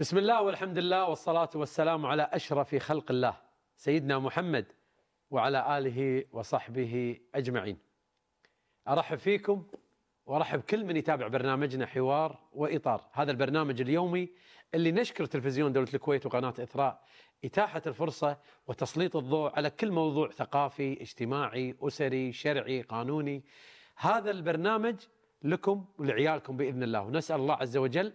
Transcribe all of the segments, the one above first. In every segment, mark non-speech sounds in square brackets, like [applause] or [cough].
بسم الله والحمد لله والصلاة والسلام على أشرف خلق الله سيدنا محمد وعلى آله وصحبه أجمعين أرحب فيكم وأرحب كل من يتابع برنامجنا حوار وإطار هذا البرنامج اليومي اللي نشكر تلفزيون دولة الكويت وقناة إثراء إتاحة الفرصة وتسليط الضوء على كل موضوع ثقافي اجتماعي أسري شرعي قانوني هذا البرنامج لكم ولعيالكم بإذن الله ونسأل الله عز وجل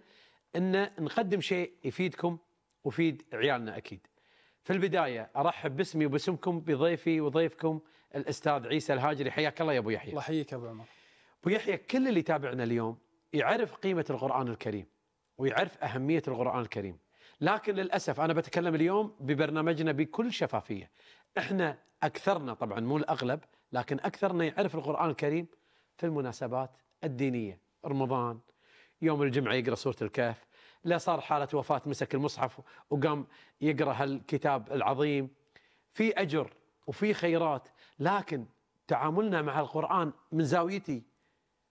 ان نقدم شيء يفيدكم ويفيد عيالنا اكيد. في البدايه ارحب باسمي وباسمكم بضيفي وضيفكم الاستاذ عيسى الهاجري حياك الله يا ابو يحيى. الله يحييك ابو عمر. ابو يحيى كل اللي يتابعنا اليوم يعرف قيمه القران الكريم ويعرف اهميه القران الكريم. لكن للاسف انا بتكلم اليوم ببرنامجنا بكل شفافيه. احنا اكثرنا طبعا مو الاغلب لكن اكثرنا يعرف القران الكريم في المناسبات الدينيه، رمضان، يوم الجمعه يقرا سوره الكهف لا صار حاله وفاه مسك المصحف وقام يقرا هالكتاب العظيم في اجر وفي خيرات لكن تعاملنا مع القران من زاويتي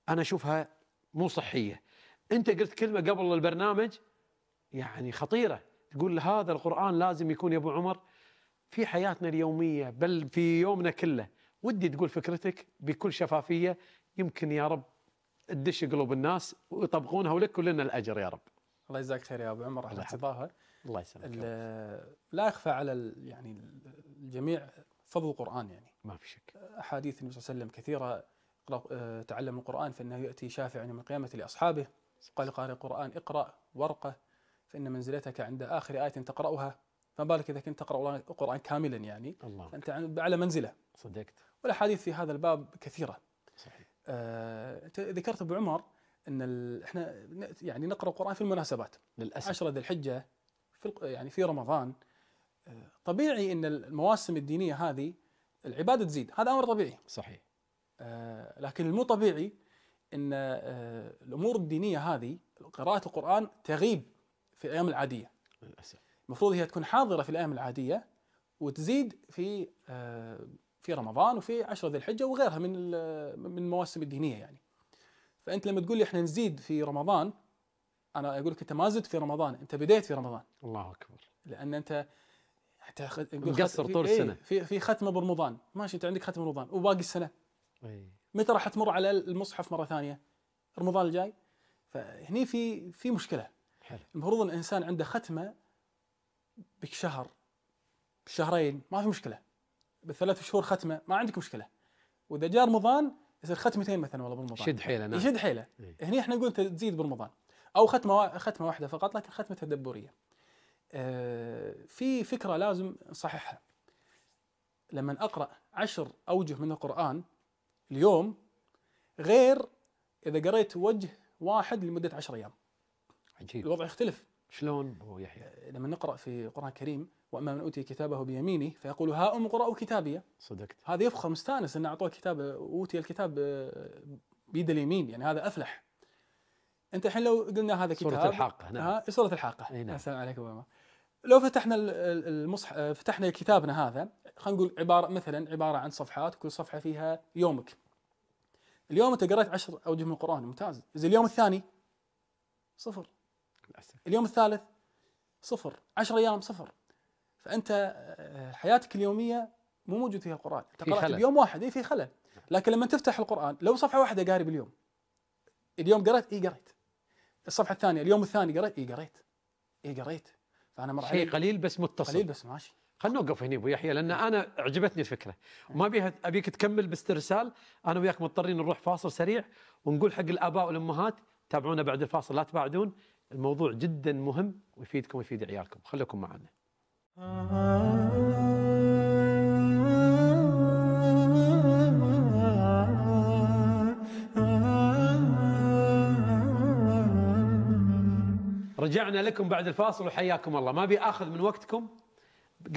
انا اشوفها مو صحيه انت قلت كلمه قبل البرنامج يعني خطيره تقول هذا القران لازم يكون يا ابو عمر في حياتنا اليوميه بل في يومنا كله ودي تقول فكرتك بكل شفافيه يمكن يا رب تدش قلوب الناس ويطبقونها ولك كلنا الاجر يا رب. الله يجزاك خير يا ابو عمر على الاستضافه. الله يسلمك. لا يخفى على يعني الجميع فضل القران يعني. ما في شك. احاديث النبي صلى الله عليه وسلم كثيره آه، تعلم القران فانه ياتي شافع يوم القيامه لاصحابه. قال قارئ القران اقرا ورقه فان منزلتك عند اخر ايه تقراها فما بالك اذا كنت تقرا القران كاملا يعني الله فانت على منزله صدقت والاحاديث في هذا الباب كثيره صحيح آه ذكرت ابو عمر ان احنا يعني نقرا القران في المناسبات للاسف 10 ذي الحجه في يعني في رمضان آه طبيعي ان المواسم الدينيه هذه العباده تزيد هذا امر طبيعي صحيح آه لكن المو طبيعي ان آه الامور الدينيه هذه قراءه القران تغيب في الايام العاديه للاسف المفروض هي تكون حاضره في الايام العاديه وتزيد في آه، في رمضان وفي عشر ذي الحجه وغيرها من من المواسم الدينيه يعني فانت لما تقول لي احنا نزيد في رمضان انا اقول لك انت ما زدت في رمضان انت بديت في رمضان الله اكبر لان انت حتى مقصر طول إيه، السنه في في ختمه برمضان ماشي انت عندك ختمه رمضان وباقي السنه اي متى راح تمر على المصحف مره ثانيه رمضان الجاي فهني في في مشكله حلو المفروض ان الانسان عنده ختمه بشهر بشهرين ما في مشكله بالثلاث شهور ختمه ما عندك مشكله واذا جاء رمضان يصير ختمتين مثلا والله برمضان شد حيله نعم يشد حيله إيه؟ هني احنا نقول تزيد برمضان او ختمه ختمه واحده فقط لكن ختمه تدبريه آه في فكره لازم نصححها لما اقرا عشر اوجه من القران اليوم غير اذا قريت وجه واحد لمده عشر ايام عجيب الوضع يختلف شلون ابو يحيى؟ آه، لما نقرا في القران الكريم واما من اوتي كتابه بيمينه فيقول ها ام اقرأوا كتابيه صدقت هذا يفخر مستانس انه اعطوه كتاب اوتي الكتاب آه، بيد اليمين يعني هذا افلح انت الحين لو قلنا هذا كتاب سوره الحاقه نعم ها سوره الحاقه اي نعم السلام عليكم ورحمه لو فتحنا المصحف آه، فتحنا كتابنا هذا خلينا نقول عباره مثلا عباره عن صفحات كل صفحه فيها يومك اليوم انت قريت عشر اوجه من القران ممتاز اذا اليوم الثاني صفر للاسف اليوم الثالث صفر 10 ايام صفر فانت آه، حياتك اليوميه مو موجود فيها القران انت قرات بيوم واحد اي في خلل لكن لما تفتح القران لو صفحه واحده قاري باليوم اليوم قريت اي قريت الصفحه الثانيه اليوم الثاني قريت اي قريت اي قريت فانا مر شيء قليل بس متصل قليل بس ماشي خلنا نوقف هنا ابو يحيى لان إيه. انا عجبتني الفكره وما إيه. ابيها ابيك تكمل باسترسال انا وياك مضطرين نروح فاصل سريع ونقول حق الاباء والامهات تابعونا بعد الفاصل لا تباعدون الموضوع جدا مهم ويفيدكم ويفيد عيالكم خليكم معنا رجعنا لكم بعد الفاصل وحياكم الله ما اخذ من وقتكم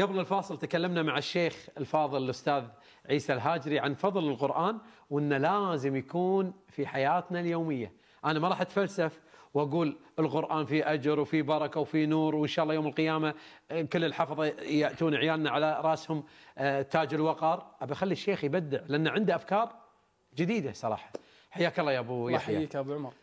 قبل الفاصل تكلمنا مع الشيخ الفاضل الاستاذ عيسى الهاجري عن فضل القران وانه لازم يكون في حياتنا اليوميه انا ما راح اتفلسف واقول القران فيه اجر وفيه بركه وفيه نور وان شاء الله يوم القيامه آه، كل الحفظه ياتون عيالنا على راسهم آه، تاج الوقار ابي اخلي الشيخ يبدع لان عنده افكار جديده صراحه حياك الله يا ابو يحيى الله يحييك يا ابو عمر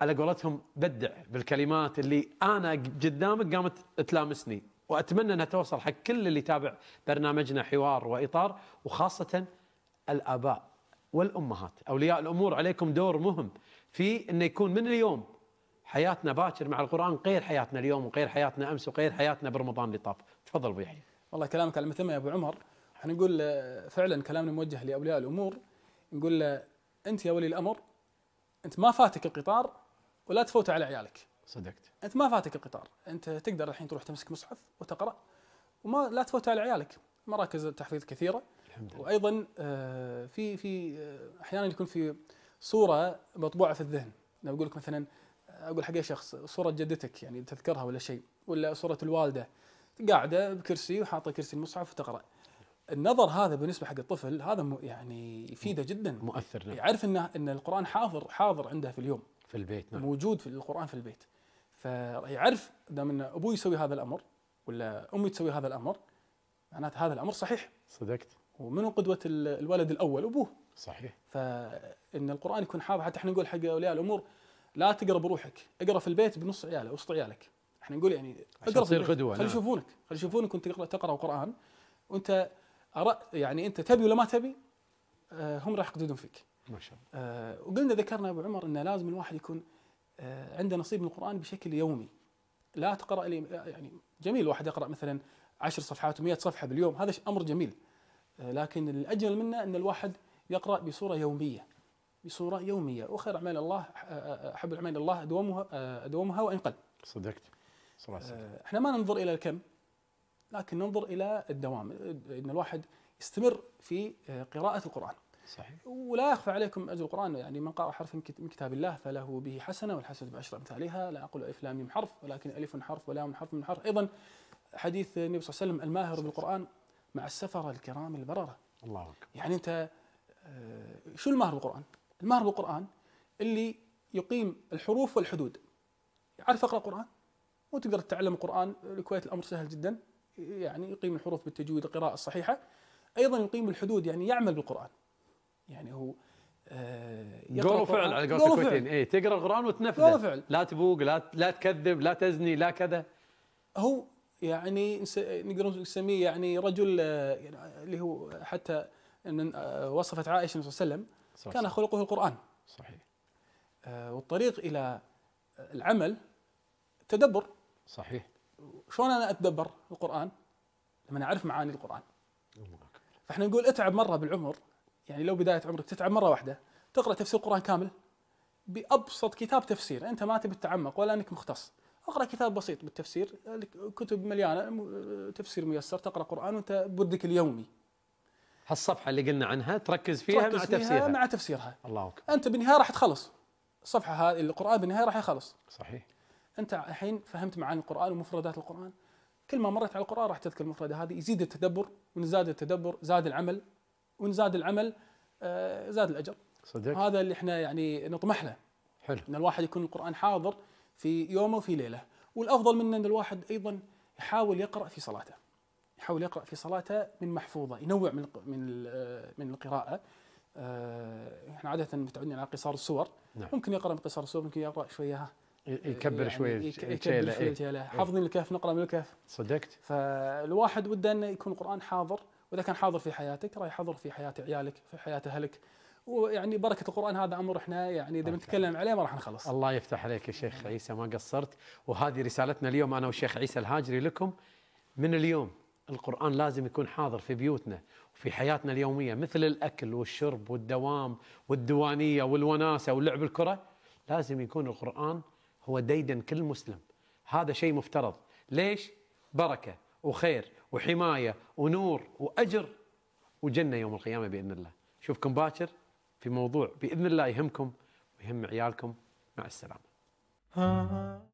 على قولتهم بدع بالكلمات اللي انا قدامك قامت تلامسني واتمنى انها توصل حق كل اللي يتابع برنامجنا حوار واطار وخاصه الاباء والامهات اولياء الامور عليكم دور مهم في انه يكون من اليوم حياتنا باكر مع القران غير حياتنا اليوم وغير حياتنا امس وغير حياتنا برمضان اللي طاف تفضل ابو يحيى والله كلامك على مثل يا ابو عمر احنا نقول آه، فعلا كلامنا موجه لاولياء الامور نقول له آه، انت يا ولي الامر انت ما فاتك القطار ولا تفوت على عيالك صدقت انت ما فاتك القطار انت تقدر الحين تروح تمسك مصحف وتقرا وما لا تفوت على عيالك مراكز التحفيظ كثيره الحمد لله. وايضا آه، في في احيانا يكون في صوره مطبوعه في الذهن لو اقول لك مثلا اقول حق اي شخص صوره جدتك يعني تذكرها ولا شيء ولا صوره الوالده قاعده بكرسي وحاطه كرسي المصحف وتقرا النظر هذا بالنسبه حق الطفل هذا يعني يفيده جدا مؤثر نعم. يعرف ان ان القران حاضر حاضر عنده في اليوم في البيت نعم. موجود في القران في البيت فيعرف دام ان ابوي يسوي هذا الامر ولا امي تسوي هذا الامر معناته هذا الامر صحيح صدقت ومنو قدوه الولد الاول ابوه صحيح فان القران يكون حاضر حتى احنا نقول حق اولياء الامور لا تقرا بروحك اقرا في البيت بنص عياله وسط عيالك احنا نقول يعني اقرا تصير قدوه خلي نعم. يشوفونك خلي يشوفونك وانت تقرا تقرا قران وانت أرى يعني انت تبي ولا ما تبي آه، هم راح يقددون فيك ما شاء الله آه وقلنا ذكرنا ابو عمر انه لازم الواحد يكون آه عنده نصيب من القران بشكل يومي لا تقرا يعني جميل الواحد يقرا مثلا عشر صفحات و100 صفحه باليوم هذا امر جميل آه، لكن الاجمل منه ان الواحد يقرا بصوره يوميه بصوره يوميه وخير اعمال الله احب اعمال الله ادومها ادومها وان قل. صدقت. أه، احنا ما ننظر الى الكم لكن ننظر الى الدوام ان الواحد يستمر في أه، قراءه القران. صحيح. ولا يخفى عليكم اجر القران يعني من قرأ حرف من كتاب الله فله به حسنه والحسنه بعشر امثالها لا اقول الف لام حرف ولكن الف حرف ولام حرف من حرف ايضا حديث النبي صلى الله عليه وسلم الماهر بالقران مع السفره الكرام البرره. الله اكبر. يعني انت أه، شو المهر بالقران؟ المهر بالقرآن اللي يقيم الحروف والحدود يعرف اقرا قرآن وتقدر تتعلم القرآن الكويت الامر سهل جدا يعني يقيم الحروف بالتجويد القراءة الصحيحة ايضا يقيم الحدود يعني يعمل بالقرآن يعني هو آه، قول فعل على قول الكويتين اي تقرا القران وتنفذه فعل لا تبوق لا لا تكذب لا تزني لا كذا هو يعني نقدر نسميه يعني رجل آه، يعني اللي هو حتى آه، وصفت عائشه صلى الله عليه وسلم صحيح. كان خلقه القرآن صحيح آه، والطريق إلى العمل تدبر صحيح شلون أنا أتدبر القرآن لما أعرف معاني القرآن فإحنا نقول اتعب مرة بالعمر يعني لو بداية عمرك تتعب مرة واحدة تقرأ تفسير القرآن كامل بأبسط كتاب تفسير أنت ما تبي تتعمق ولا أنك مختص اقرا كتاب بسيط بالتفسير كتب مليانه تفسير ميسر تقرا قران وانت بودك اليومي هالصفحه اللي قلنا عنها تركز فيها تركز مع فيها تفسيرها مع تفسيرها الله اكبر انت بالنهايه راح تخلص الصفحه هذه القران بالنهايه راح يخلص صحيح انت الحين فهمت معاني القران ومفردات القران كل ما مرت على القران راح تذكر المفردة هذه يزيد التدبر وان زاد التدبر زاد العمل وان زاد العمل آه زاد الاجر صدق هذا اللي احنا يعني نطمح له حلو ان الواحد يكون القران حاضر في يومه وفي ليله والافضل منه ان الواحد ايضا يحاول يقرا في صلاته يحاول يقرأ في صلاته من محفوظة ينوع من من من القراءة آه، احنا عادة متعودين على قصار السور نعم. ممكن يقرأ من قصار السور ممكن يقرأ شوية يكبر يعني شويه يكبر شويه الجيلة إيه؟ حافظين إيه. الكهف نقرأ من الكهف صدقت فالواحد وده أنه يكون القرآن حاضر وإذا كان حاضر في حياتك راح يحضر في حياة عيالك في حياة أهلك ويعني بركة القرآن هذا أمر إحنا يعني إذا بنتكلم عليه ما راح نخلص الله يفتح عليك يا شيخ عيسى ما قصرت وهذه رسالتنا اليوم أنا والشيخ عيسى الهاجري لكم من اليوم القرآن لازم يكون حاضر في بيوتنا وفي حياتنا اليومية مثل الأكل والشرب والدوام والديوانية والوناسة ولعب الكرة لازم يكون القرآن هو ديدن كل مسلم هذا شيء مفترض ليش؟ بركة وخير وحماية ونور وأجر وجنة يوم القيامة بإذن الله شوفكم باكر في موضوع بإذن الله يهمكم ويهم عيالكم مع السلامة [laughs]